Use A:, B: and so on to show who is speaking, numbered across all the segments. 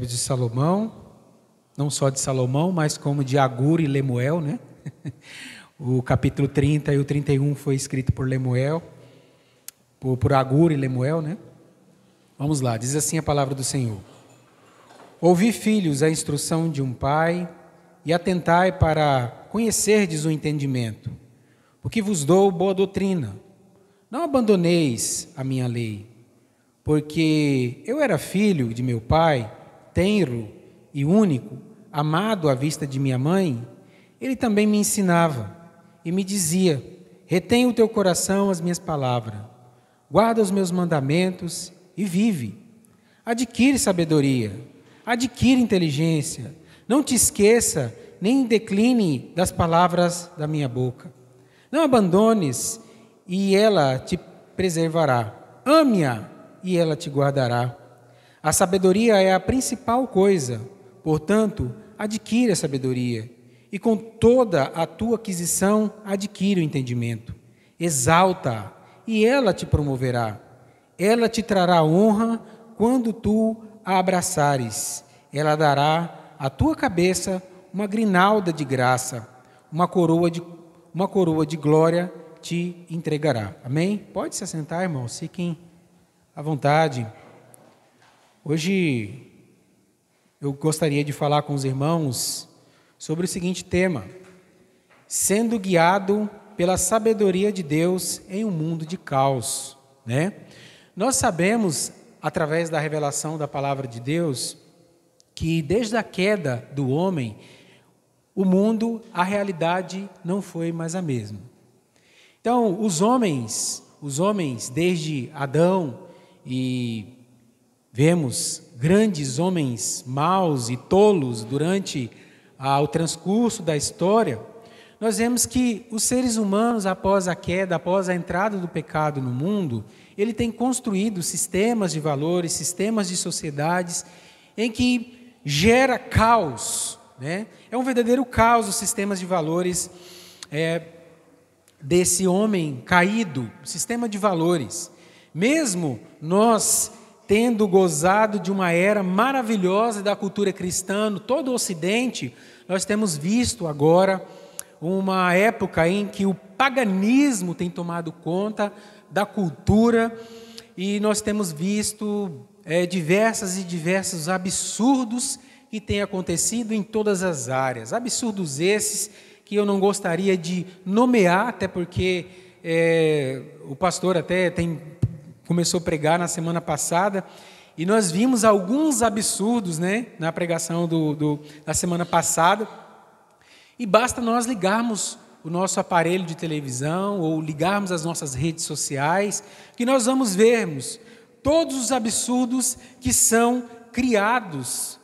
A: provérbio de Salomão, não só de Salomão, mas como de Agur e Lemuel, né? O capítulo 30 e o 31 foi escrito por Lemuel, por, por Agur e Lemuel, né? Vamos lá, diz assim a palavra do Senhor. Ouvi, filhos, a instrução de um pai, e atentai para conhecerdes o entendimento, porque vos dou boa doutrina. Não abandoneis a minha lei, porque eu era filho de meu pai, tenro e único, amado à vista de minha mãe, ele também me ensinava e me dizia: Retém o teu coração as minhas palavras, guarda os meus mandamentos e vive. Adquire sabedoria, adquire inteligência, não te esqueça nem decline das palavras da minha boca. Não abandones e ela te preservará. Ame-a e ela te guardará. A sabedoria é a principal coisa, portanto, adquire a sabedoria, e com toda a tua aquisição, adquire o entendimento. Exalta, a e ela te promoverá. Ela te trará honra quando tu a abraçares. Ela dará à tua cabeça uma grinalda de graça, uma coroa de, uma coroa de glória te entregará. Amém? Pode se assentar, irmãos, fiquem à vontade. Hoje eu gostaria de falar com os irmãos sobre o seguinte tema: sendo guiado pela sabedoria de Deus em um mundo de caos, né? Nós sabemos através da revelação da palavra de Deus que desde a queda do homem o mundo, a realidade não foi mais a mesma. Então, os homens, os homens desde Adão e Vemos grandes homens maus e tolos durante ah, o transcurso da história, nós vemos que os seres humanos, após a queda, após a entrada do pecado no mundo, ele tem construído sistemas de valores, sistemas de sociedades, em que gera caos. Né? É um verdadeiro caos os sistemas de valores é, desse homem caído, sistema de valores. Mesmo nós tendo gozado de uma era maravilhosa da cultura cristã, no todo o Ocidente, nós temos visto agora uma época em que o paganismo tem tomado conta da cultura e nós temos visto é, diversas e diversos absurdos que têm acontecido em todas as áreas. Absurdos esses que eu não gostaria de nomear, até porque é, o pastor até tem começou a pregar na semana passada. E nós vimos alguns absurdos né, na pregação do, do, da semana passada. E basta nós ligarmos o nosso aparelho de televisão ou ligarmos as nossas redes sociais, que nós vamos vermos todos os absurdos que são criados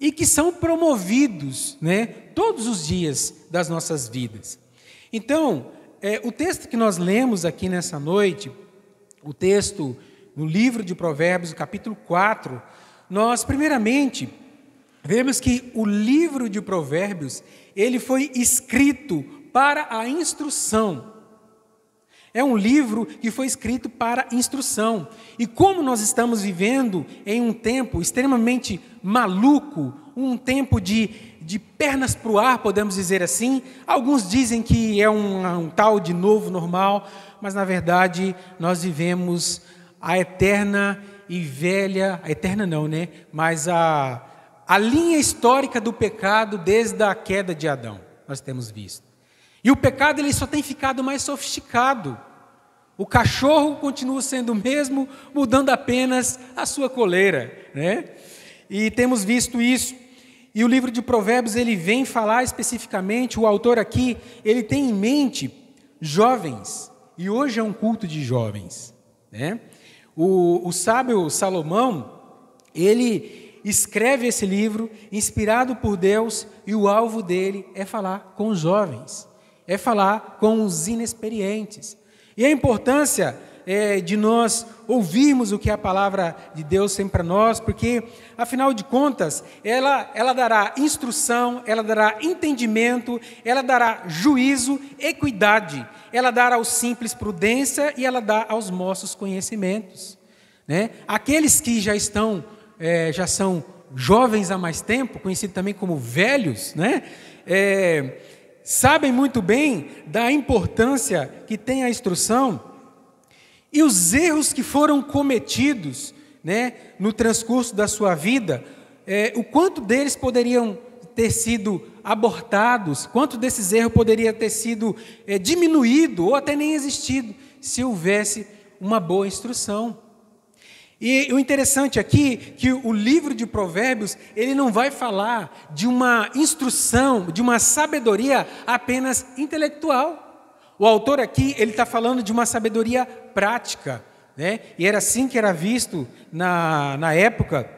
A: e que são promovidos né, todos os dias das nossas vidas. Então, é, o texto que nós lemos aqui nessa noite o texto no livro de Provérbios, capítulo 4, nós primeiramente vemos que o livro de Provérbios, ele foi escrito para a instrução. É um livro que foi escrito para instrução. E como nós estamos vivendo em um tempo extremamente maluco, um tempo de, de pernas para o ar, podemos dizer assim, alguns dizem que é um, um tal de novo normal, mas na verdade nós vivemos a eterna e velha, a eterna não, né? Mas a, a linha histórica do pecado desde a queda de Adão, nós temos visto. E o pecado ele só tem ficado mais sofisticado. O cachorro continua sendo o mesmo, mudando apenas a sua coleira, né? E temos visto isso. E o livro de Provérbios ele vem falar especificamente, o autor aqui, ele tem em mente jovens, e hoje é um culto de jovens. Né? O, o sábio Salomão, ele escreve esse livro inspirado por Deus e o alvo dele é falar com os jovens, é falar com os inexperientes. E a importância é, de nós ouvirmos o que a palavra de Deus tem para nós, porque, afinal de contas, ela, ela dará instrução, ela dará entendimento, ela dará juízo, equidade, ela dará aos simples prudência e ela dá aos nossos conhecimentos. Né? Aqueles que já estão, é, já são jovens há mais tempo, conhecidos também como velhos, né? É, sabem muito bem da importância que tem a instrução e os erros que foram cometidos né, no transcurso da sua vida, é, o quanto deles poderiam ter sido abortados, quanto desses erros poderia ter sido é, diminuído ou até nem existido se houvesse uma boa instrução. E o interessante aqui é que o livro de Provérbios, ele não vai falar de uma instrução, de uma sabedoria apenas intelectual. O autor aqui ele está falando de uma sabedoria prática, né? E era assim que era visto na, na época,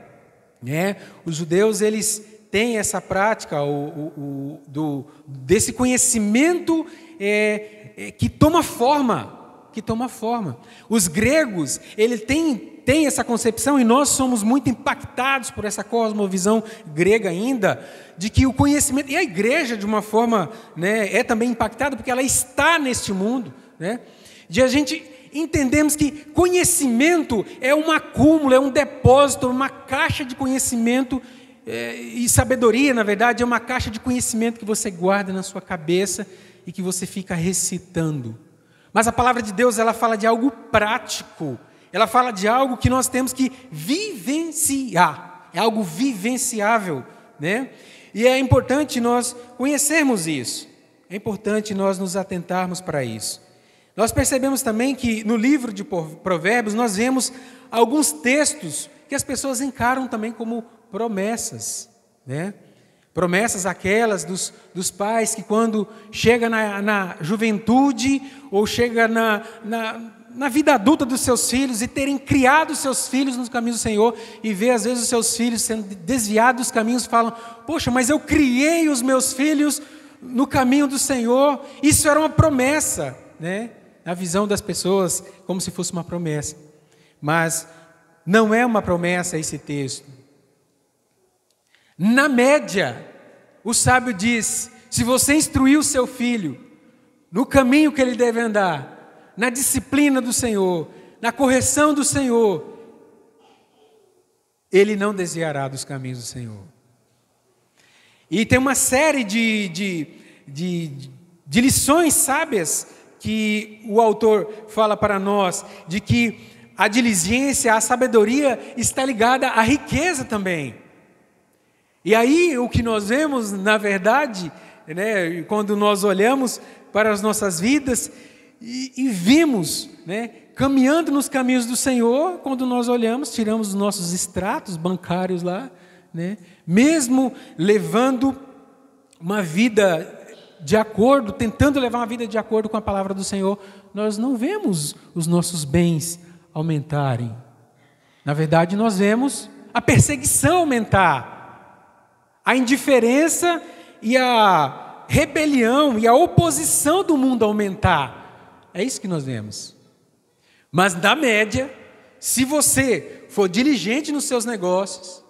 A: né? Os judeus eles têm essa prática o, o, o do desse conhecimento é, é, que toma forma, que toma forma. Os gregos ele tem tem essa concepção, e nós somos muito impactados por essa cosmovisão grega ainda, de que o conhecimento. E a igreja, de uma forma, né, é também impactada, porque ela está neste mundo, né, de a gente entendemos que conhecimento é um acúmulo, é um depósito, uma caixa de conhecimento é, e sabedoria, na verdade, é uma caixa de conhecimento que você guarda na sua cabeça e que você fica recitando. Mas a palavra de Deus, ela fala de algo prático ela fala de algo que nós temos que vivenciar, é algo vivenciável, né? E é importante nós conhecermos isso, é importante nós nos atentarmos para isso. Nós percebemos também que no livro de Provérbios nós vemos alguns textos que as pessoas encaram também como promessas, né? Promessas aquelas dos, dos pais que, quando chega na, na juventude ou chega na, na, na vida adulta dos seus filhos e terem criado seus filhos nos caminhos do Senhor e ver às vezes os seus filhos sendo desviados dos caminhos, falam: "Poxa, mas eu criei os meus filhos no caminho do Senhor". Isso era uma promessa, né? Na visão das pessoas, como se fosse uma promessa. Mas não é uma promessa esse texto. Na média, o sábio diz: se você instruir o seu filho no caminho que ele deve andar, na disciplina do Senhor, na correção do Senhor, ele não desviará dos caminhos do Senhor. E tem uma série de, de, de, de lições sábias que o autor fala para nós, de que a diligência, a sabedoria está ligada à riqueza também. E aí o que nós vemos, na verdade, né, quando nós olhamos para as nossas vidas, e, e vimos, né, caminhando nos caminhos do Senhor, quando nós olhamos, tiramos os nossos extratos bancários lá, né, mesmo levando uma vida de acordo, tentando levar uma vida de acordo com a palavra do Senhor, nós não vemos os nossos bens aumentarem. Na verdade, nós vemos a perseguição aumentar, a indiferença e a rebelião e a oposição do mundo aumentar. É isso que nós vemos. Mas na média, se você for diligente nos seus negócios,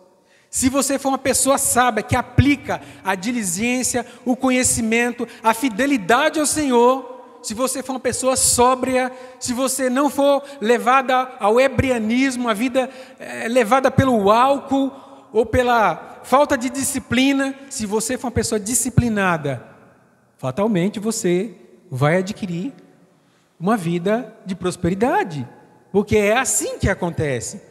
A: se você for uma pessoa sábia que aplica a diligência, o conhecimento, a fidelidade ao Senhor, se você for uma pessoa sóbria, se você não for levada ao ebrianismo, a vida é, levada pelo álcool ou pela falta de disciplina, se você for uma pessoa disciplinada, fatalmente você vai adquirir uma vida de prosperidade, porque é assim que acontece.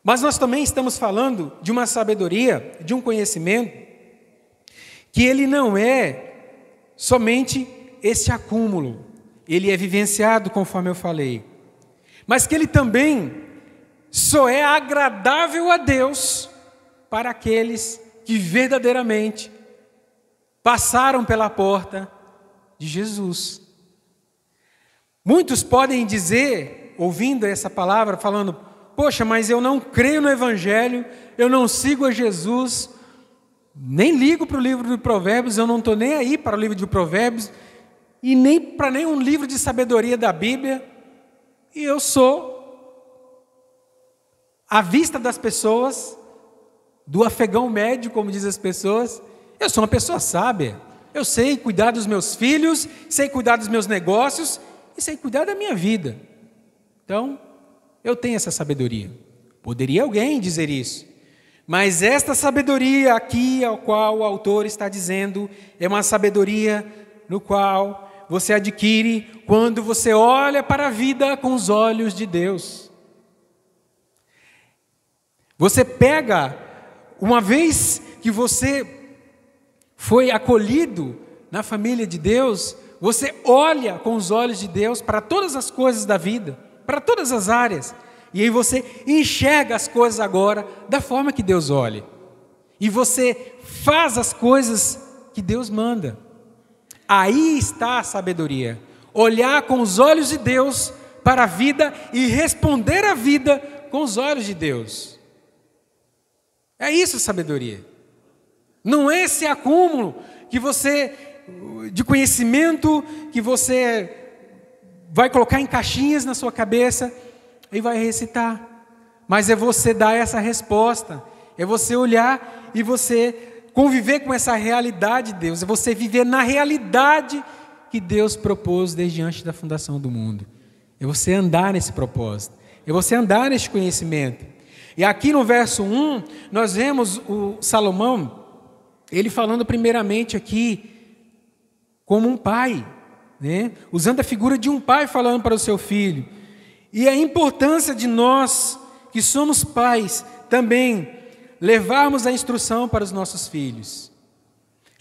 A: Mas nós também estamos falando de uma sabedoria, de um conhecimento, que ele não é somente esse acúmulo, ele é vivenciado, conforme eu falei, mas que ele também só é agradável a Deus para aqueles que verdadeiramente passaram pela porta de Jesus. Muitos podem dizer, ouvindo essa palavra, falando: Poxa, mas eu não creio no Evangelho, eu não sigo a Jesus, nem ligo para o livro de Provérbios, eu não estou nem aí para o livro de Provérbios, e nem para nenhum livro de sabedoria da Bíblia, e eu sou, à vista das pessoas, do afegão médio, como diz as pessoas, eu sou uma pessoa sábia. Eu sei cuidar dos meus filhos, sei cuidar dos meus negócios e sei cuidar da minha vida. Então, eu tenho essa sabedoria. Poderia alguém dizer isso, mas esta sabedoria aqui, ao qual o autor está dizendo, é uma sabedoria no qual você adquire quando você olha para a vida com os olhos de Deus. Você pega, uma vez que você foi acolhido na família de Deus, você olha com os olhos de Deus para todas as coisas da vida, para todas as áreas, e aí você enxerga as coisas agora da forma que Deus olha, e você faz as coisas que Deus manda. Aí está a sabedoria, olhar com os olhos de Deus para a vida e responder à vida com os olhos de Deus. É isso a sabedoria. Não é esse acúmulo que você de conhecimento que você vai colocar em caixinhas na sua cabeça e vai recitar. Mas é você dar essa resposta, é você olhar e você conviver com essa realidade de Deus, é você viver na realidade que Deus propôs desde antes da fundação do mundo. É você andar nesse propósito, é você andar nesse conhecimento. E aqui no verso 1, nós vemos o Salomão, ele falando primeiramente aqui como um pai, né? usando a figura de um pai falando para o seu filho. E a importância de nós, que somos pais, também levarmos a instrução para os nossos filhos.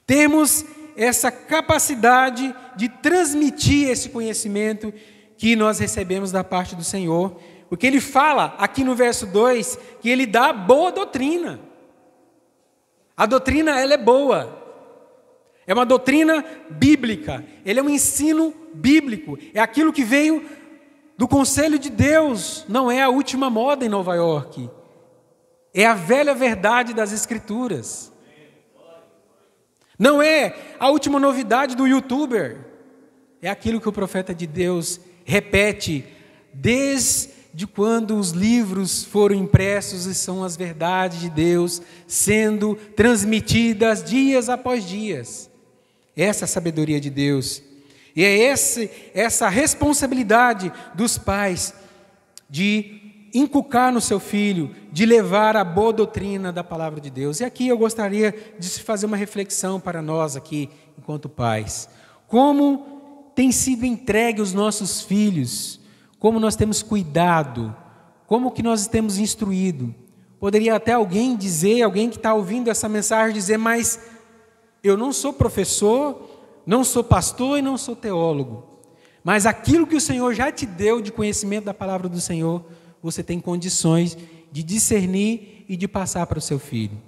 A: Temos essa capacidade de transmitir esse conhecimento que nós recebemos da parte do Senhor, porque ele fala aqui no verso 2 que ele dá boa doutrina. A doutrina ela é boa. É uma doutrina bíblica, ele é um ensino bíblico, é aquilo que veio do conselho de Deus, não é a última moda em Nova York. É a velha verdade das Escrituras. Não é a última novidade do youtuber. É aquilo que o profeta de Deus repete desde quando os livros foram impressos e são as verdades de Deus sendo transmitidas dias após dias. Essa é a sabedoria de Deus. E é esse, essa responsabilidade dos pais de inculcar no seu filho, de levar a boa doutrina da palavra de Deus. E aqui eu gostaria de fazer uma reflexão para nós aqui, enquanto pais. Como tem sido entregue os nossos filhos? Como nós temos cuidado? Como que nós temos instruído? Poderia até alguém dizer, alguém que está ouvindo essa mensagem, dizer, mas eu não sou professor, não sou pastor e não sou teólogo. Mas aquilo que o Senhor já te deu de conhecimento da palavra do Senhor, você tem condições de discernir e de passar para o seu filho.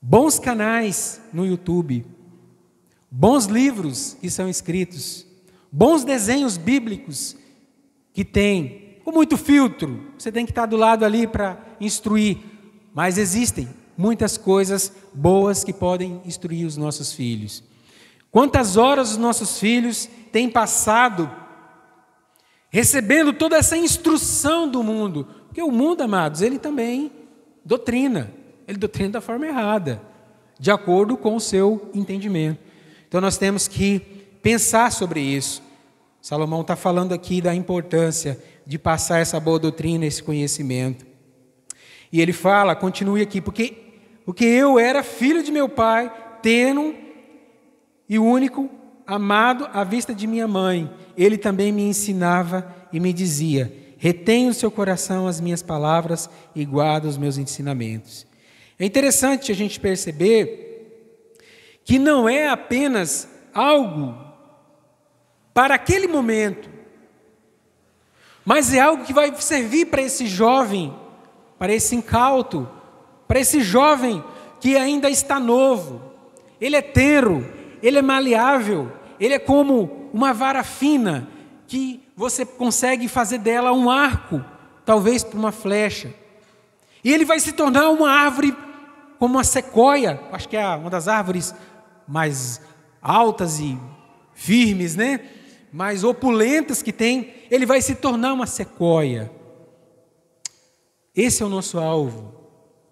A: Bons canais no YouTube, bons livros que são escritos, bons desenhos bíblicos que tem, com muito filtro, você tem que estar do lado ali para instruir, mas existem muitas coisas boas que podem instruir os nossos filhos. Quantas horas os nossos filhos têm passado recebendo toda essa instrução do mundo? Porque o mundo, amados, ele também doutrina. Ele doutrina da forma errada, de acordo com o seu entendimento. Então nós temos que pensar sobre isso. Salomão está falando aqui da importância de passar essa boa doutrina, esse conhecimento. E ele fala, continue aqui, porque porque eu era filho de meu pai, teno e único, amado à vista de minha mãe. Ele também me ensinava e me dizia: Retém o seu coração as minhas palavras e guarda os meus ensinamentos. É interessante a gente perceber que não é apenas algo para aquele momento, mas é algo que vai servir para esse jovem, para esse incauto, para esse jovem que ainda está novo. Ele é tenro, ele é maleável, ele é como uma vara fina que você consegue fazer dela um arco, talvez para uma flecha. E ele vai se tornar uma árvore como uma sequoia, acho que é uma das árvores mais altas e firmes, né? Mais opulentas que tem, ele vai se tornar uma sequoia. Esse é o nosso alvo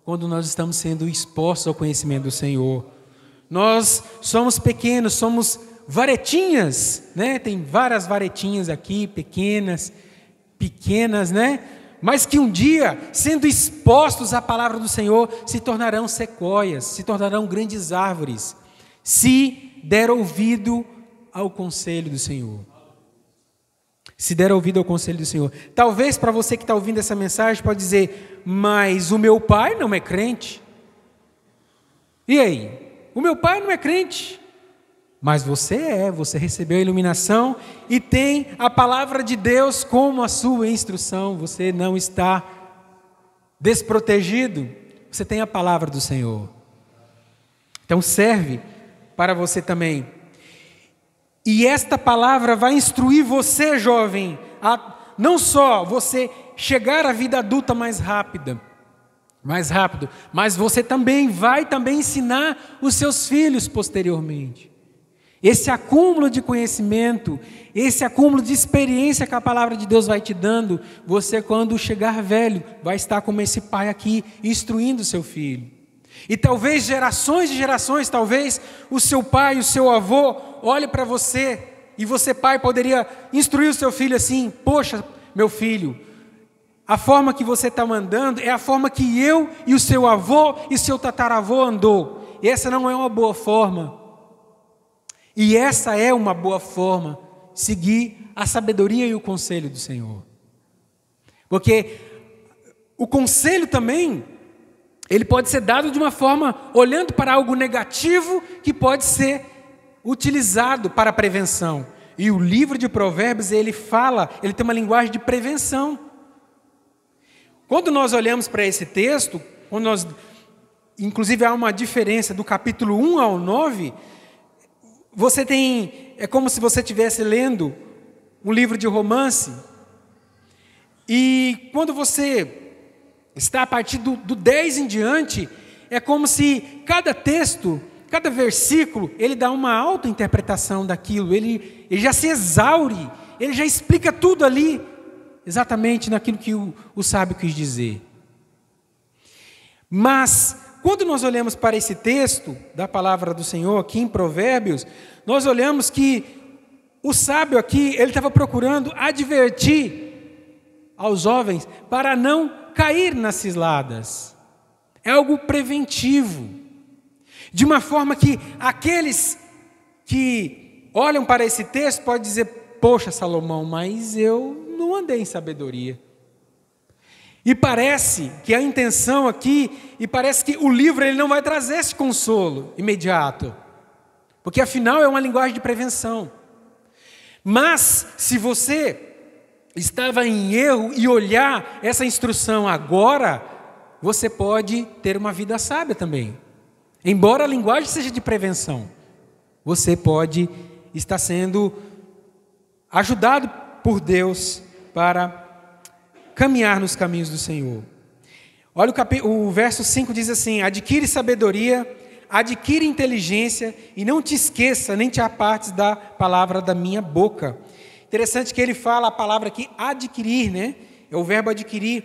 A: quando nós estamos sendo expostos ao conhecimento do Senhor. Nós somos pequenos, somos varetinhas, né? Tem várias varetinhas aqui, pequenas, pequenas, né? Mas que um dia, sendo expostos à palavra do Senhor, se tornarão sequoias, se tornarão grandes árvores, se der ouvido ao conselho do Senhor se der ouvido ao conselho do Senhor. Talvez para você que está ouvindo essa mensagem, pode dizer: Mas o meu pai não é crente. E aí? O meu pai não é crente. Mas você é, você recebeu a iluminação e tem a palavra de Deus como a sua instrução. Você não está desprotegido. Você tem a palavra do Senhor. Então serve para você também e esta palavra vai instruir você, jovem, a não só você chegar à vida adulta mais rápida, mais rápido, mas você também vai também ensinar os seus filhos posteriormente. Esse acúmulo de conhecimento, esse acúmulo de experiência que a palavra de Deus vai te dando, você quando chegar velho, vai estar como esse pai aqui instruindo seu filho. E talvez gerações e gerações, talvez o seu pai, o seu avô, olhe para você e você, pai, poderia instruir o seu filho assim: Poxa, meu filho, a forma que você está mandando é a forma que eu e o seu avô e seu tataravô andou. E essa não é uma boa forma. E essa é uma boa forma, seguir a sabedoria e o conselho do Senhor. Porque o conselho também ele pode ser dado de uma forma olhando para algo negativo que pode ser utilizado para a prevenção. E o livro de Provérbios, ele fala, ele tem uma linguagem de prevenção. Quando nós olhamos para esse texto, quando nós inclusive há uma diferença do capítulo 1 ao 9, você tem é como se você estivesse lendo um livro de romance. E quando você está a partir do, do 10 em diante, é como se cada texto, cada versículo, ele dá uma auto-interpretação daquilo, ele, ele já se exaure, ele já explica tudo ali, exatamente naquilo que o, o sábio quis dizer. Mas, quando nós olhamos para esse texto da palavra do Senhor aqui em Provérbios, nós olhamos que o sábio aqui, ele estava procurando advertir aos jovens para não cair nas ciladas. É algo preventivo. De uma forma que aqueles que olham para esse texto podem dizer: Poxa, Salomão, mas eu não andei em sabedoria. E parece que a intenção aqui, e parece que o livro ele não vai trazer esse consolo imediato, porque afinal é uma linguagem de prevenção. Mas se você estava em erro e olhar essa instrução agora, você pode ter uma vida sábia também. Embora a linguagem seja de prevenção, você pode estar sendo ajudado por Deus para caminhar nos caminhos do Senhor. Olha o, cap... o verso 5 diz assim: adquire sabedoria, adquire inteligência, e não te esqueça, nem te apartes da palavra da minha boca. Interessante que ele fala a palavra aqui adquirir, né? É o verbo adquirir.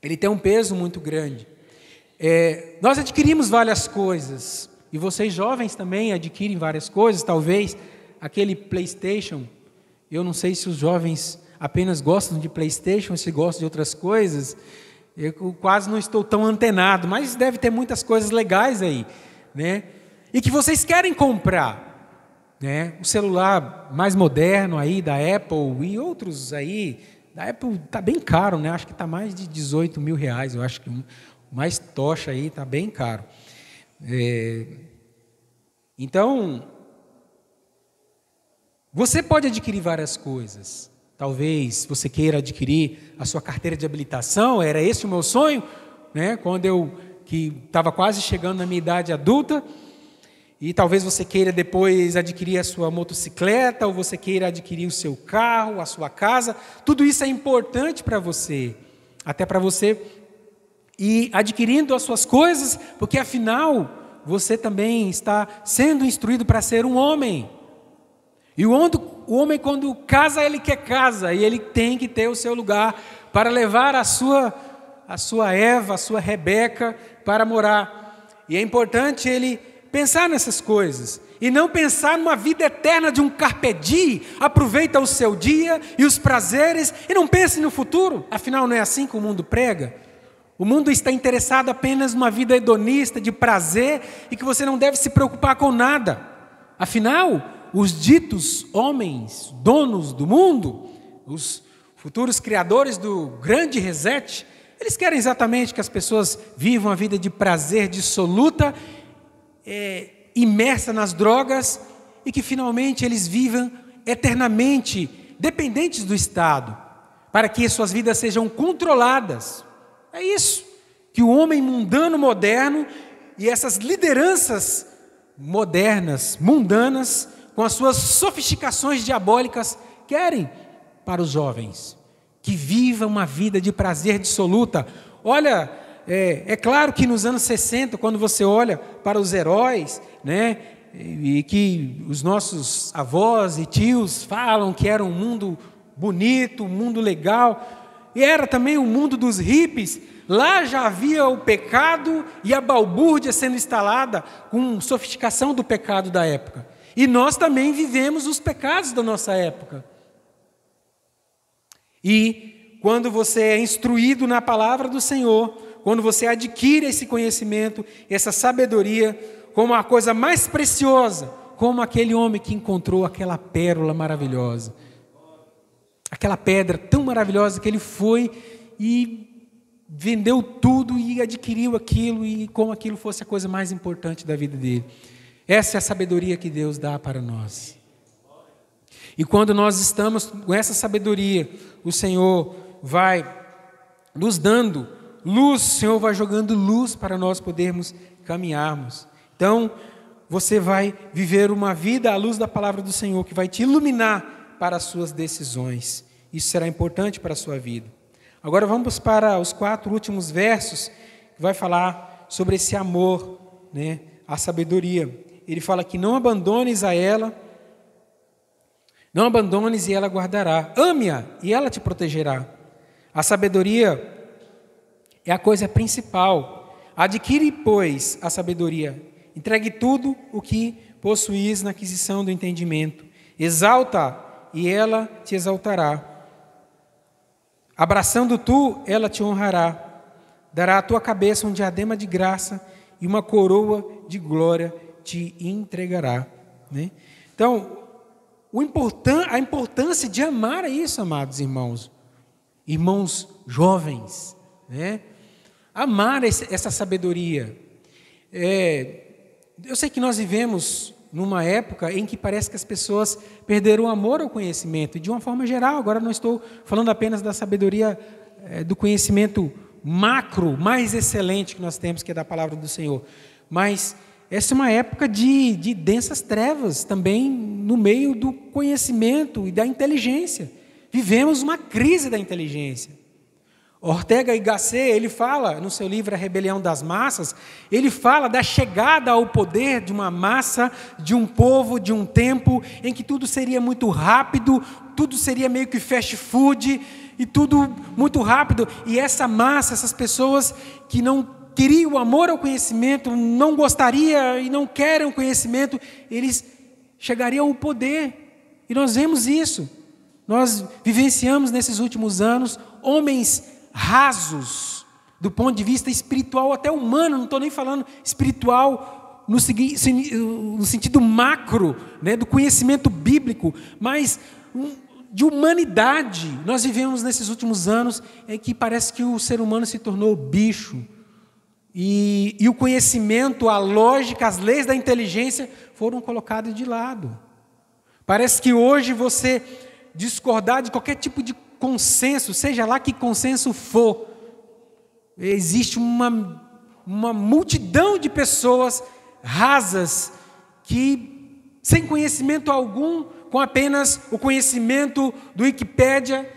A: Ele tem um peso muito grande. É, nós adquirimos várias coisas. E vocês jovens também adquirem várias coisas, talvez aquele PlayStation. Eu não sei se os jovens apenas gostam de PlayStation, se gostam de outras coisas. Eu quase não estou tão antenado, mas deve ter muitas coisas legais aí, né? E que vocês querem comprar. Né? O celular mais moderno aí da Apple e outros aí, da Apple está bem caro, né? acho que está mais de 18 mil reais, eu acho que o mais tocha aí está bem caro. É... Então, você pode adquirir várias coisas. Talvez você queira adquirir a sua carteira de habilitação, era esse o meu sonho, né? quando eu que estava quase chegando na minha idade adulta, e talvez você queira depois adquirir a sua motocicleta, ou você queira adquirir o seu carro, a sua casa. Tudo isso é importante para você, até para você ir adquirindo as suas coisas, porque afinal você também está sendo instruído para ser um homem. E o homem, quando casa, ele quer casa, e ele tem que ter o seu lugar para levar a sua, a sua Eva, a sua Rebeca para morar. E é importante ele pensar nessas coisas e não pensar numa vida eterna de um carpedi, aproveita o seu dia e os prazeres e não pense no futuro, afinal não é assim que o mundo prega. O mundo está interessado apenas numa vida hedonista, de prazer e que você não deve se preocupar com nada. Afinal, os ditos homens, donos do mundo, os futuros criadores do grande reset, eles querem exatamente que as pessoas vivam a vida de prazer dissoluta é, imersa nas drogas e que finalmente eles vivam eternamente dependentes do Estado, para que suas vidas sejam controladas. É isso que o homem mundano moderno e essas lideranças modernas, mundanas, com as suas sofisticações diabólicas, querem para os jovens. Que viva uma vida de prazer absoluta. Olha, é, é claro que nos anos 60, quando você olha para os heróis, né, e que os nossos avós e tios falam que era um mundo bonito, um mundo legal, e era também o um mundo dos hippies, lá já havia o pecado e a balbúrdia sendo instalada com sofisticação do pecado da época. E nós também vivemos os pecados da nossa época. E quando você é instruído na palavra do Senhor, quando você adquire esse conhecimento, essa sabedoria, como a coisa mais preciosa, como aquele homem que encontrou aquela pérola maravilhosa, aquela pedra tão maravilhosa que ele foi e vendeu tudo e adquiriu aquilo, e como aquilo fosse a coisa mais importante da vida dele. Essa é a sabedoria que Deus dá para nós. E quando nós estamos com essa sabedoria, o Senhor vai nos dando Luz, o Senhor vai jogando luz para nós podermos caminharmos. Então, você vai viver uma vida à luz da palavra do Senhor, que vai te iluminar para as suas decisões. Isso será importante para a sua vida. Agora vamos para os quatro últimos versos, que vai falar sobre esse amor, né, a sabedoria. Ele fala que não abandones a ela, não abandones e ela guardará. Ame-a e ela te protegerá. A sabedoria é a coisa principal. Adquire, pois, a sabedoria. Entregue tudo o que possuís na aquisição do entendimento. Exalta e ela te exaltará. Abraçando tu, ela te honrará. Dará à tua cabeça um diadema de graça e uma coroa de glória te entregará. Né? Então, importan a importância de amar é isso, amados irmãos. Irmãos jovens, né? amar essa sabedoria. É, eu sei que nós vivemos numa época em que parece que as pessoas perderam o amor ao conhecimento, e de uma forma geral, agora não estou falando apenas da sabedoria é, do conhecimento macro, mais excelente que nós temos, que é da palavra do Senhor, mas essa é uma época de, de densas trevas também no meio do conhecimento e da inteligência. Vivemos uma crise da inteligência. Ortega y Gasset, ele fala no seu livro A Rebelião das Massas, ele fala da chegada ao poder de uma massa, de um povo, de um tempo em que tudo seria muito rápido, tudo seria meio que fast food e tudo muito rápido, e essa massa, essas pessoas que não queriam o amor ao conhecimento, não gostaria e não querem o conhecimento, eles chegariam ao poder. E nós vemos isso. Nós vivenciamos nesses últimos anos homens rasos do ponto de vista espiritual, até humano, não estou nem falando espiritual no, no sentido macro, né, do conhecimento bíblico, mas de humanidade. Nós vivemos nesses últimos anos em é que parece que o ser humano se tornou bicho. E, e o conhecimento, a lógica, as leis da inteligência foram colocadas de lado. Parece que hoje você discordar de qualquer tipo de consenso, seja lá que consenso for, existe uma, uma multidão de pessoas rasas que, sem conhecimento algum, com apenas o conhecimento do Wikipédia,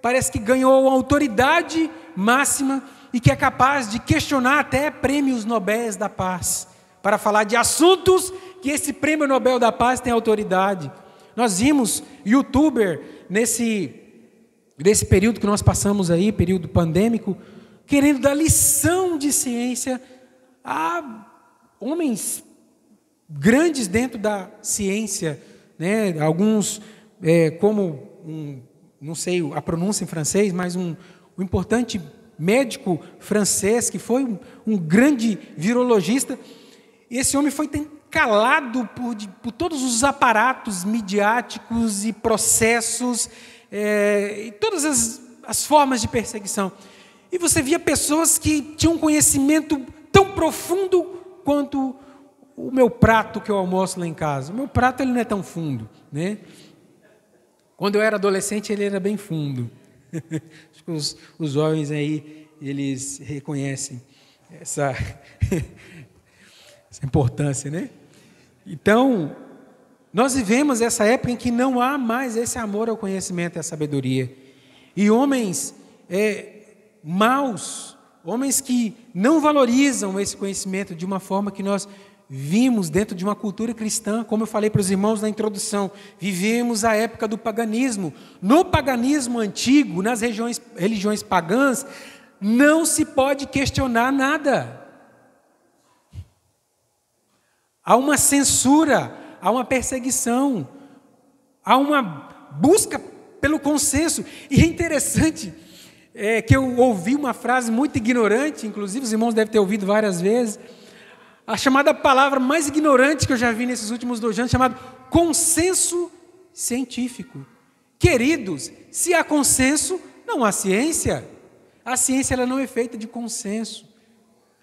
A: parece que ganhou a autoridade máxima e que é capaz de questionar até prêmios nobel da Paz, para falar de assuntos que esse prêmio Nobel da Paz tem autoridade. Nós vimos youtuber nesse desse período que nós passamos aí, período pandêmico, querendo dar lição de ciência a homens grandes dentro da ciência, né? alguns, é, como, um, não sei a pronúncia em francês, mas um, um importante médico francês, que foi um, um, grande virologista, e esse homem foi calado por, por todos os aparatos midiáticos e processos é, e todas as, as formas de perseguição. E você via pessoas que tinham um conhecimento tão profundo quanto o meu prato que eu almoço lá em casa. O meu prato ele não é tão fundo, né? Quando eu era adolescente ele era bem fundo. Acho que os, os jovens aí eles reconhecem essa, essa importância, né? Então nós vivemos essa época em que não há mais esse amor ao conhecimento e à sabedoria. E homens é, maus, homens que não valorizam esse conhecimento de uma forma que nós vimos dentro de uma cultura cristã, como eu falei para os irmãos na introdução, vivemos a época do paganismo. No paganismo antigo, nas regiões, religiões pagãs, não se pode questionar nada. Há uma censura, há uma perseguição, há uma busca pelo consenso. E é interessante é, que eu ouvi uma frase muito ignorante, inclusive os irmãos devem ter ouvido várias vezes, a chamada palavra mais ignorante que eu já vi nesses últimos dois anos, chamada consenso científico. Queridos, se há consenso, não há ciência. A ciência ela não é feita de consenso.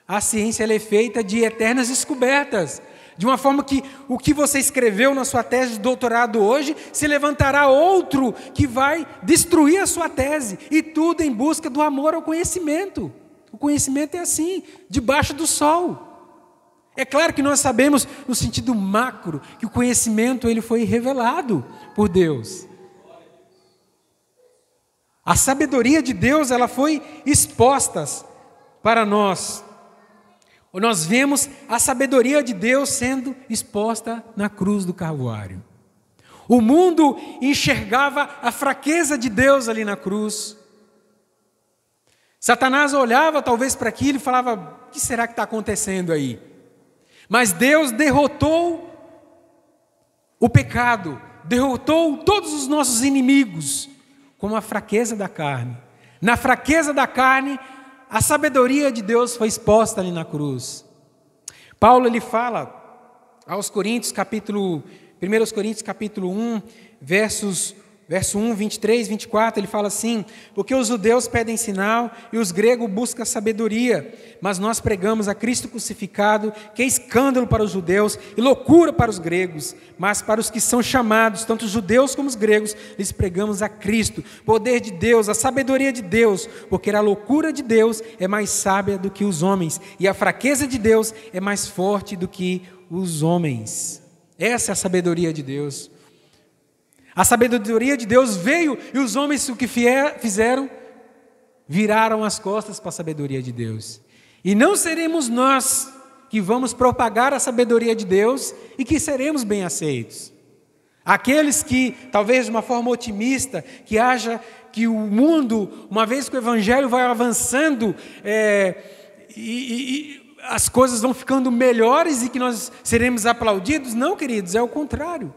A: A ciência ela é feita de eternas descobertas de uma forma que o que você escreveu na sua tese de doutorado hoje, se levantará outro que vai destruir a sua tese, e tudo em busca do amor ao conhecimento. O conhecimento é assim, debaixo do sol. É claro que nós sabemos no sentido macro que o conhecimento ele foi revelado por Deus. A sabedoria de Deus, ela foi exposta para nós nós vemos a sabedoria de Deus sendo exposta na cruz do Calvário. O mundo enxergava a fraqueza de Deus ali na cruz. Satanás olhava talvez para aquilo e falava: o que será que está acontecendo aí? Mas Deus derrotou o pecado, derrotou todos os nossos inimigos com a fraqueza da carne. Na fraqueza da carne, a sabedoria de Deus foi exposta ali na cruz. Paulo ele fala aos Coríntios, capítulo 1 Coríntios capítulo 1, versos verso 1, 23, 24, ele fala assim: Porque os judeus pedem sinal e os gregos buscam sabedoria, mas nós pregamos a Cristo crucificado, que é escândalo para os judeus e loucura para os gregos, mas para os que são chamados, tanto os judeus como os gregos, lhes pregamos a Cristo, poder de Deus, a sabedoria de Deus, porque a loucura de Deus é mais sábia do que os homens, e a fraqueza de Deus é mais forte do que os homens. Essa é a sabedoria de Deus. A sabedoria de Deus veio e os homens o que fizeram? Viraram as costas para a sabedoria de Deus. E não seremos nós que vamos propagar a sabedoria de Deus e que seremos bem aceitos. Aqueles que, talvez de uma forma otimista, que haja que o mundo, uma vez que o evangelho vai avançando, é, e, e as coisas vão ficando melhores e que nós seremos aplaudidos. Não, queridos, é o contrário.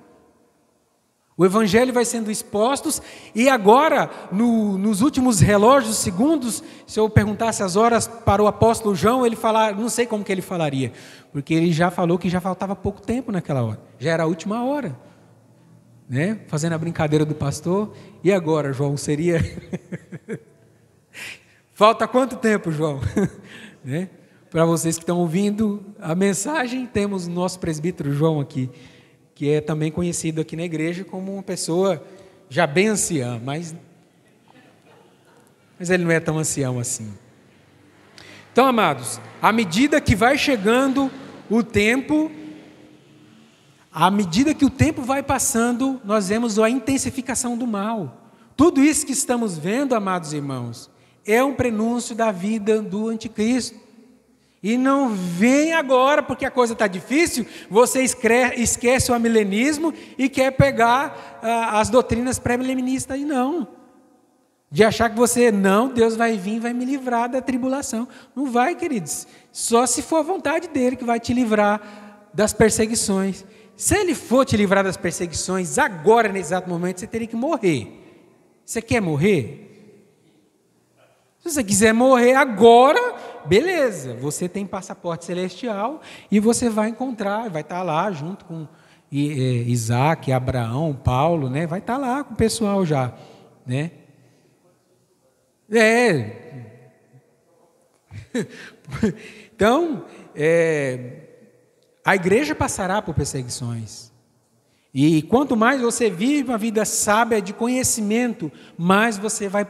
A: O evangelho vai sendo exposto, e agora, no, nos últimos relógios, segundos, se eu perguntasse as horas para o apóstolo João, ele falar, não sei como que ele falaria, porque ele já falou que já faltava pouco tempo naquela hora, já era a última hora, né? fazendo a brincadeira do pastor, e agora, João, seria. Falta quanto tempo, João? né? Para vocês que estão ouvindo a mensagem, temos o nosso presbítero João aqui que é também conhecido aqui na igreja como uma pessoa já bem anciã, mas, mas ele não é tão ancião assim. Então, amados, à medida que vai chegando o tempo, à medida que o tempo vai passando, nós vemos a intensificação do mal. Tudo isso que estamos vendo, amados irmãos, é um prenúncio da vida do anticristo. E não vem agora, porque a coisa está difícil, você esquece o amilenismo e quer pegar ah, as doutrinas pré-milenistas e não. De achar que você, não, Deus vai vir e vai me livrar da tribulação. Não vai, queridos. Só se for a vontade dele que vai te livrar das perseguições. Se ele for te livrar das perseguições agora, nesse exato momento, você teria que morrer. Você quer morrer? Se você quiser morrer agora, Beleza, você tem passaporte celestial e você vai encontrar, vai estar tá lá junto com é, Isaac, Abraão, Paulo, né? Vai estar tá lá com o pessoal já, né? É. então, é, a igreja passará por perseguições. E quanto mais você vive uma vida sábia de conhecimento, mais você vai,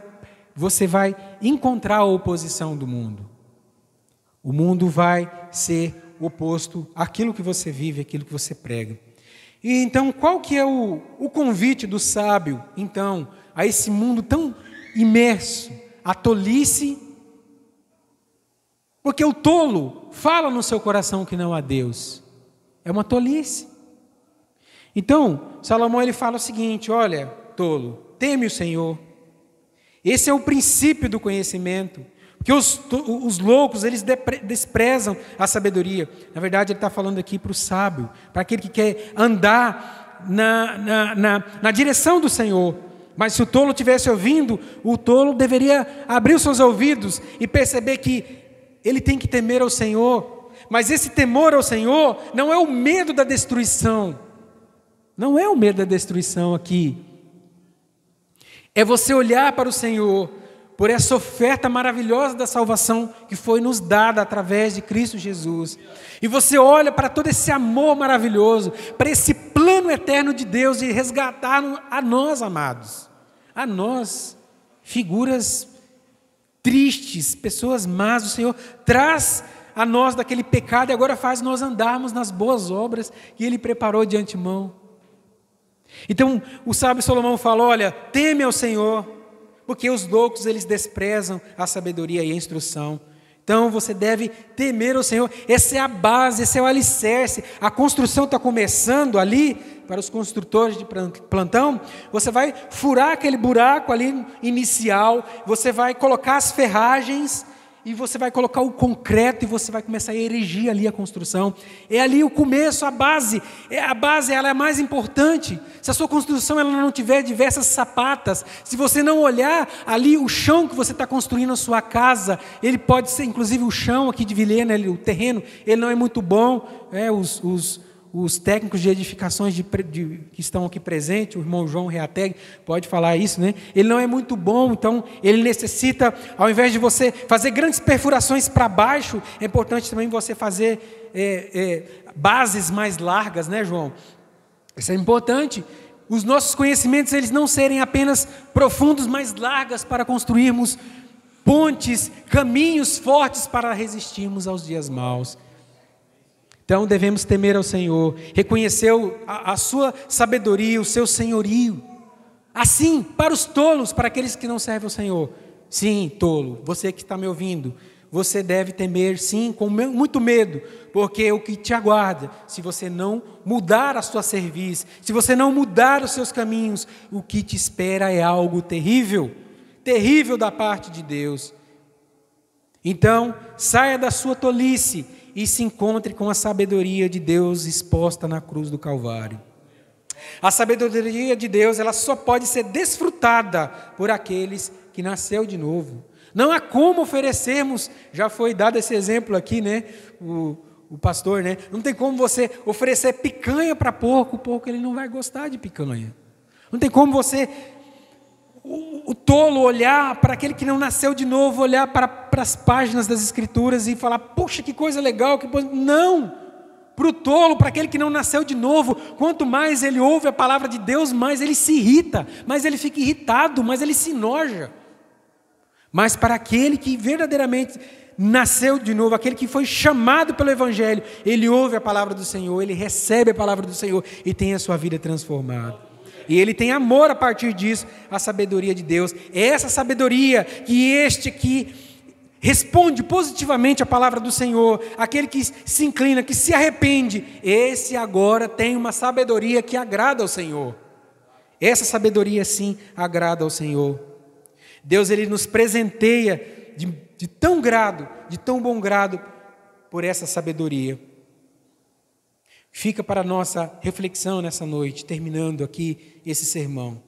A: você vai encontrar a oposição do mundo. O mundo vai ser oposto àquilo que você vive, àquilo que você prega. E então, qual que é o, o convite do sábio, então, a esse mundo tão imerso, a tolice? Porque o tolo fala no seu coração que não há Deus. É uma tolice. Então, Salomão ele fala o seguinte: olha, tolo, teme o Senhor. Esse é o princípio do conhecimento que os, os loucos eles desprezam a sabedoria. Na verdade, ele está falando aqui para o sábio, para aquele que quer andar na, na, na, na direção do Senhor. Mas se o tolo tivesse ouvindo, o tolo deveria abrir os seus ouvidos e perceber que ele tem que temer ao Senhor. Mas esse temor ao Senhor não é o medo da destruição. Não é o medo da destruição aqui. É você olhar para o Senhor por essa oferta maravilhosa da salvação que foi nos dada através de Cristo Jesus. E você olha para todo esse amor maravilhoso, para esse plano eterno de Deus de resgatar a nós, amados, a nós, figuras tristes, pessoas más, o Senhor traz a nós daquele pecado e agora faz nós andarmos nas boas obras que Ele preparou de antemão. Então, o sábio Salomão fala: olha, teme ao Senhor porque os loucos eles desprezam a sabedoria e a instrução. Então você deve temer o Senhor. Essa é a base, esse é o alicerce. A construção está começando ali para os construtores de plantão. Você vai furar aquele buraco ali inicial, você vai colocar as ferragens e você vai colocar o concreto e você vai começar a erigir ali a construção. É ali o começo, a base. É a base, ela é a mais importante. Se a sua construção ela não tiver diversas sapatas, se você não olhar ali o chão que você está construindo a sua casa, ele pode ser, inclusive o chão aqui de Vilhena, o terreno, ele não é muito bom. É, os, os os técnicos de edificações de, de, que estão aqui presentes, o irmão João Reateg pode falar isso, né? Ele não é muito bom, então ele necessita, ao invés de você fazer grandes perfurações para baixo, é importante também você fazer é, é, bases mais largas, né, João? Isso é importante. Os nossos conhecimentos eles não serem apenas profundos, mas largas para construirmos pontes, caminhos fortes para resistirmos aos dias maus. Então devemos temer ao Senhor, reconhecer a, a sua sabedoria, o seu senhorio. Assim, para os tolos, para aqueles que não servem ao Senhor. Sim, tolo, você que está me ouvindo, você deve temer, sim, com muito medo, porque é o que te aguarda, se você não mudar a sua serviço, se você não mudar os seus caminhos, o que te espera é algo terrível, terrível da parte de Deus. Então, saia da sua tolice e se encontre com a sabedoria de Deus exposta na cruz do Calvário. A sabedoria de Deus, ela só pode ser desfrutada por aqueles que nasceu de novo. Não há como oferecermos, já foi dado esse exemplo aqui, né? O, o pastor, né? Não tem como você oferecer picanha para porco, o porco ele não vai gostar de picanha. Não tem como você o, tolo olhar para aquele que não nasceu de novo, olhar para, para as páginas das Escrituras e falar: puxa que coisa legal, que coisa. Não! Para o tolo, para aquele que não nasceu de novo, quanto mais ele ouve a palavra de Deus, mais ele se irrita, mais ele fica irritado, mais ele se noja. Mas para aquele que verdadeiramente nasceu de novo, aquele que foi chamado pelo Evangelho, ele ouve a palavra do Senhor, ele recebe a palavra do Senhor e tem a sua vida transformada. E ele tem amor a partir disso, a sabedoria de Deus. É essa sabedoria que este que responde positivamente à palavra do Senhor, aquele que se inclina, que se arrepende, esse agora tem uma sabedoria que agrada ao Senhor. Essa sabedoria sim agrada ao Senhor. Deus ele nos presenteia de, de tão grado, de tão bom grado por essa sabedoria. Fica para a nossa reflexão nessa noite, terminando aqui esse sermão.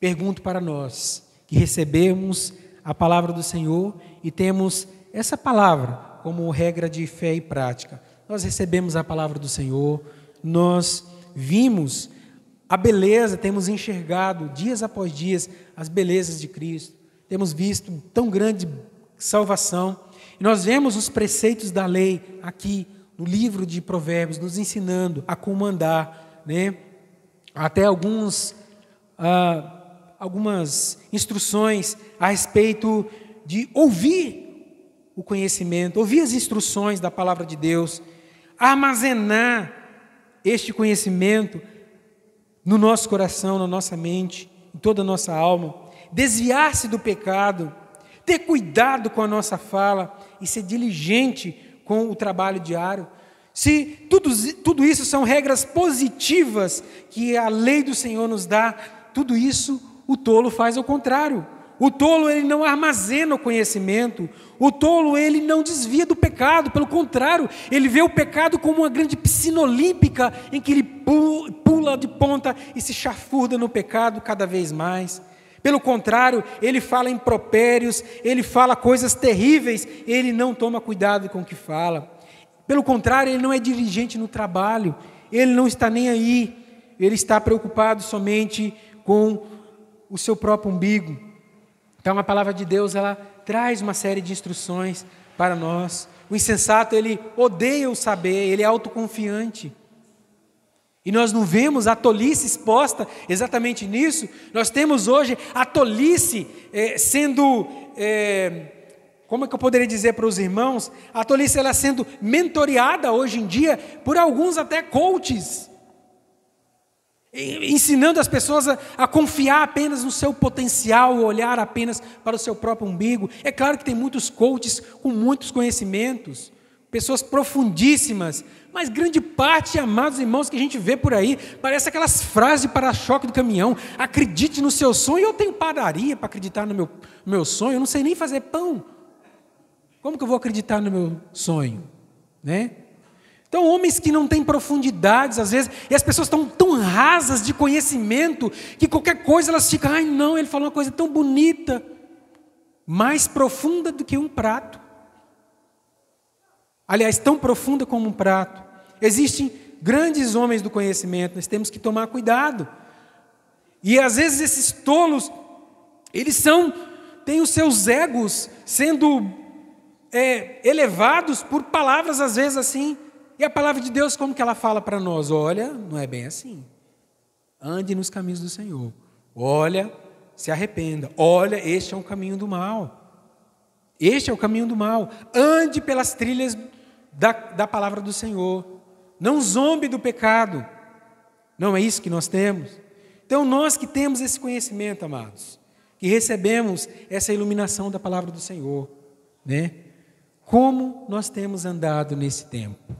A: Pergunto para nós que recebemos a palavra do Senhor e temos essa palavra como regra de fé e prática. Nós recebemos a palavra do Senhor, nós vimos a beleza, temos enxergado dias após dias as belezas de Cristo, temos visto tão grande salvação. E nós vemos os preceitos da lei aqui, no livro de Provérbios, nos ensinando a comandar, né? até alguns, ah, algumas instruções a respeito de ouvir o conhecimento, ouvir as instruções da palavra de Deus, armazenar este conhecimento no nosso coração, na nossa mente, em toda a nossa alma, desviar-se do pecado, ter cuidado com a nossa fala e ser diligente com o trabalho diário. Se tudo, tudo isso são regras positivas que a lei do Senhor nos dá, tudo isso o tolo faz ao contrário. O tolo ele não armazena o conhecimento, o tolo ele não desvia do pecado, pelo contrário, ele vê o pecado como uma grande piscina olímpica em que ele pula de ponta e se chafurda no pecado cada vez mais. Pelo contrário, ele fala impropérios, ele fala coisas terríveis, ele não toma cuidado com o que fala. Pelo contrário, ele não é diligente no trabalho, ele não está nem aí, ele está preocupado somente com o seu próprio umbigo. Então, a palavra de Deus, ela traz uma série de instruções para nós. O insensato, ele odeia o saber, ele é autoconfiante. E nós não vemos a tolice exposta exatamente nisso. Nós temos hoje a tolice eh, sendo, eh, como é que eu poderia dizer para os irmãos? A tolice ela sendo mentoreada hoje em dia por alguns até coaches, ensinando as pessoas a, a confiar apenas no seu potencial, olhar apenas para o seu próprio umbigo. É claro que tem muitos coaches com muitos conhecimentos pessoas profundíssimas, mas grande parte, amados irmãos, que a gente vê por aí, parece aquelas frases de para-choque do caminhão: acredite no seu sonho. Eu tenho padaria para acreditar no meu, meu sonho, eu não sei nem fazer pão. Como que eu vou acreditar no meu sonho? Né? Então, homens que não têm profundidades, às vezes, e as pessoas estão tão rasas de conhecimento, que qualquer coisa elas ficam, ai não, ele falou uma coisa tão bonita, mais profunda do que um prato aliás, tão profunda como um prato. Existem grandes homens do conhecimento, nós temos que tomar cuidado. E às vezes esses tolos, eles são, têm os seus egos sendo é, elevados por palavras, às vezes assim. E a palavra de Deus, como que ela fala para nós? Olha, não é bem assim. Ande nos caminhos do Senhor. Olha, se arrependa. Olha, este é o caminho do mal. Este é o caminho do mal. Ande pelas trilhas da, da palavra do Senhor. Não zombe do pecado. Não é isso que nós temos? Então, nós que temos esse conhecimento, amados, que recebemos essa iluminação da palavra do Senhor, né? Como nós temos andado nesse tempo?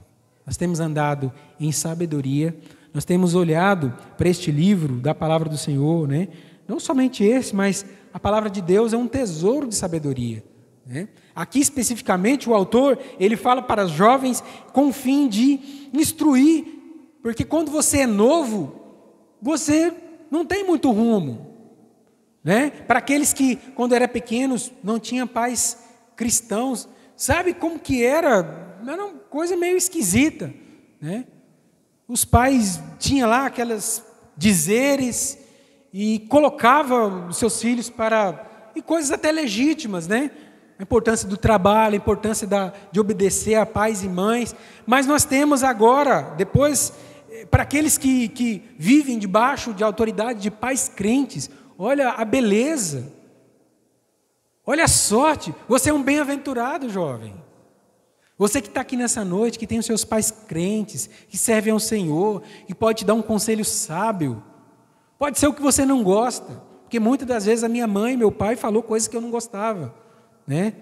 A: Nós temos andado em sabedoria, nós temos olhado para este livro da palavra do Senhor, né? Não somente esse, mas a palavra de Deus é um tesouro de sabedoria. Né? Aqui especificamente o autor ele fala para os jovens com o fim de instruir, porque quando você é novo você não tem muito rumo, né? Para aqueles que quando eram pequenos não tinham pais cristãos, sabe como que era? Era uma coisa meio esquisita, né? Os pais tinham lá aquelas dizeres e colocava os seus filhos para e coisas até legítimas, né? a importância do trabalho, a importância da, de obedecer a pais e mães, mas nós temos agora, depois, eh, para aqueles que, que vivem debaixo de autoridade de pais crentes, olha a beleza, olha a sorte, você é um bem-aventurado, jovem. Você que está aqui nessa noite, que tem os seus pais crentes, que servem ao Senhor, que pode te dar um conselho sábio, pode ser o que você não gosta, porque muitas das vezes a minha mãe e meu pai falou coisas que eu não gostava né?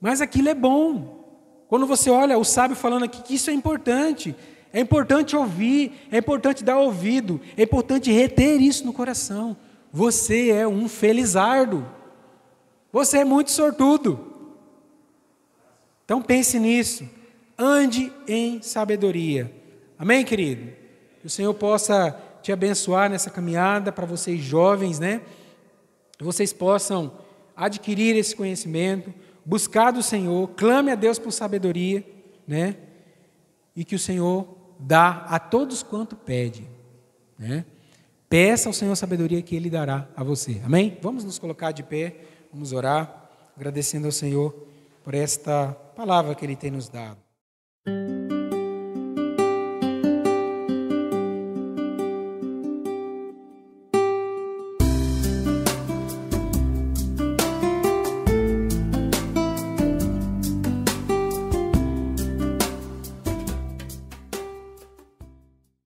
A: Mas aquilo é bom. Quando você olha o sábio falando aqui que isso é importante, é importante ouvir, é importante dar ouvido, é importante reter isso no coração. Você é um felizardo. Você é muito sortudo. Então pense nisso. Ande em sabedoria. Amém, querido? Que o Senhor possa te abençoar nessa caminhada para vocês jovens, né? Que vocês possam adquirir esse conhecimento, buscar do Senhor, clame a Deus por sabedoria, né? E que o Senhor dá a todos quanto pede, né? Peça ao Senhor sabedoria que Ele dará a você. Amém? Vamos nos colocar de pé, vamos orar, agradecendo ao Senhor por esta palavra que Ele tem nos dado.